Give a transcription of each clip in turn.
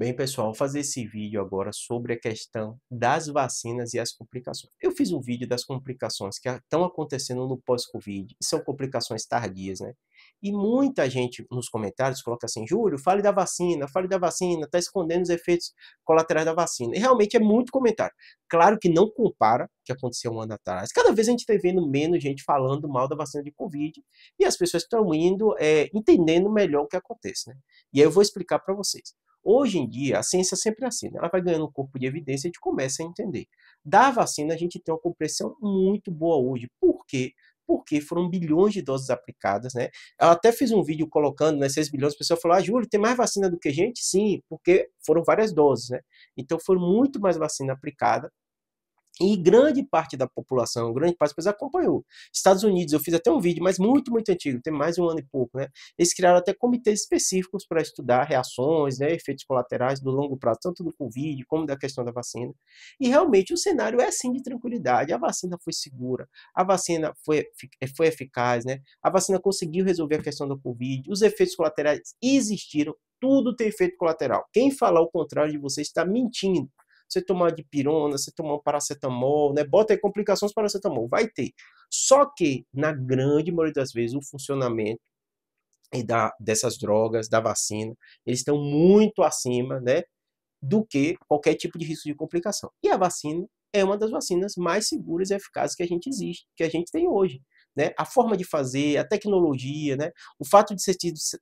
Bem, pessoal, vou fazer esse vídeo agora sobre a questão das vacinas e as complicações. Eu fiz um vídeo das complicações que estão acontecendo no pós-Covid, são complicações tardias, né? E muita gente nos comentários coloca assim, Júlio, fale da vacina, fale da vacina, está escondendo os efeitos colaterais da vacina. E realmente é muito comentário. Claro que não compara o que aconteceu um ano atrás. Cada vez a gente está vendo menos gente falando mal da vacina de Covid e as pessoas estão indo é, entendendo melhor o que acontece. Né? E aí eu vou explicar para vocês. Hoje em dia, a ciência é sempre é assim, né? ela vai ganhando um corpo de evidência e a gente começa a entender. Da vacina, a gente tem uma compreensão muito boa hoje. Por quê? Porque foram bilhões de doses aplicadas, né? Eu até fiz um vídeo colocando, né, 6 bilhões, a pessoa falou, ah, Júlio, tem mais vacina do que gente? Sim, porque foram várias doses, né? Então, foi muito mais vacina aplicada e grande parte da população, grande parte das pessoas acompanhou. Estados Unidos, eu fiz até um vídeo, mas muito, muito antigo, tem mais de um ano e pouco, né? Eles criaram até comitês específicos para estudar reações, né, efeitos colaterais do longo prazo, tanto do Covid como da questão da vacina. E realmente o cenário é assim de tranquilidade. A vacina foi segura, a vacina foi, eh, foi eficaz, né? A vacina conseguiu resolver a questão do Covid, os efeitos colaterais existiram, tudo tem efeito colateral. Quem falar o contrário de você está mentindo você tomar dipirona, você tomar um paracetamol, né? Bota aí complicações para paracetamol, vai ter. Só que, na grande maioria das vezes, o funcionamento e da, dessas drogas, da vacina, eles estão muito acima, né? Do que qualquer tipo de risco de complicação. E a vacina é uma das vacinas mais seguras e eficazes que a gente existe, que a gente tem hoje. Né? A forma de fazer, a tecnologia, né? o fato de ser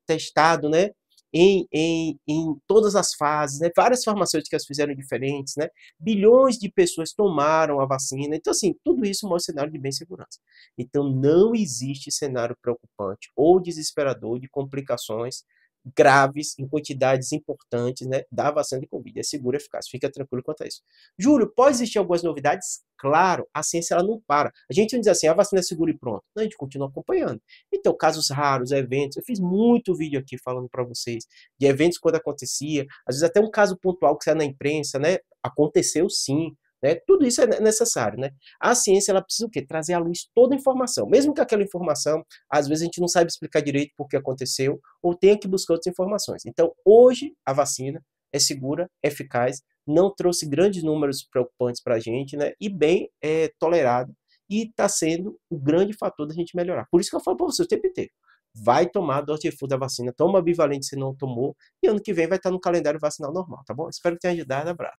testado né? em, em, em todas as fases, né? várias farmacêuticas fizeram diferentes, né? bilhões de pessoas tomaram a vacina, então assim, tudo isso mostra um cenário de bem segurança. Então não existe cenário preocupante ou desesperador de complicações graves, em quantidades importantes, né, da vacina de Covid. É segura e é eficaz, fica tranquilo quanto a isso. Júlio, pode existir algumas novidades? Claro, a ciência ela não para. A gente não diz assim, a vacina é segura e pronto. Não, a gente continua acompanhando. Então, casos raros, eventos, eu fiz muito vídeo aqui falando para vocês de eventos quando acontecia, às vezes até um caso pontual que saiu na imprensa, né, aconteceu sim, né? Tudo isso é necessário. Né? A ciência ela precisa o quê? Trazer à luz toda a informação. Mesmo que aquela informação, às vezes, a gente não saiba explicar direito por que aconteceu, ou tenha que buscar outras informações. Então, hoje, a vacina é segura, eficaz, não trouxe grandes números preocupantes para a gente, né? e bem é, tolerada, e está sendo o grande fator da gente melhorar. Por isso que eu falo para você o tempo inteiro vai tomar a dose de da vacina, toma bivalente se não tomou, e ano que vem vai estar tá no calendário vacinal normal, tá bom? Espero que tenha ajudado, abraço.